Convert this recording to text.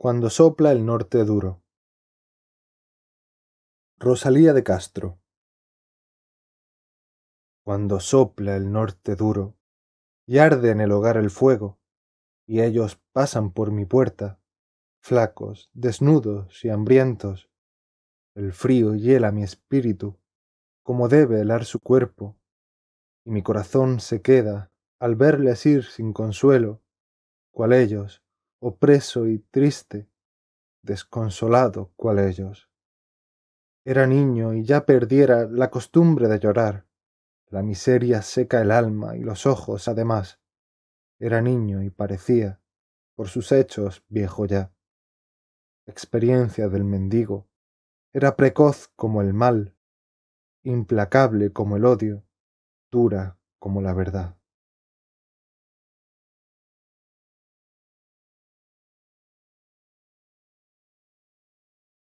Cuando sopla el norte duro. Rosalía de Castro. Cuando sopla el norte duro, y arde en el hogar el fuego, y ellos pasan por mi puerta, flacos, desnudos y hambrientos, el frío hiela mi espíritu, como debe helar su cuerpo, y mi corazón se queda al verles ir sin consuelo, cual ellos, opreso y triste, desconsolado cual ellos. Era niño y ya perdiera la costumbre de llorar. La miseria seca el alma y los ojos, además. Era niño y parecía, por sus hechos, viejo ya. Experiencia del mendigo. Era precoz como el mal, implacable como el odio, dura como la verdad.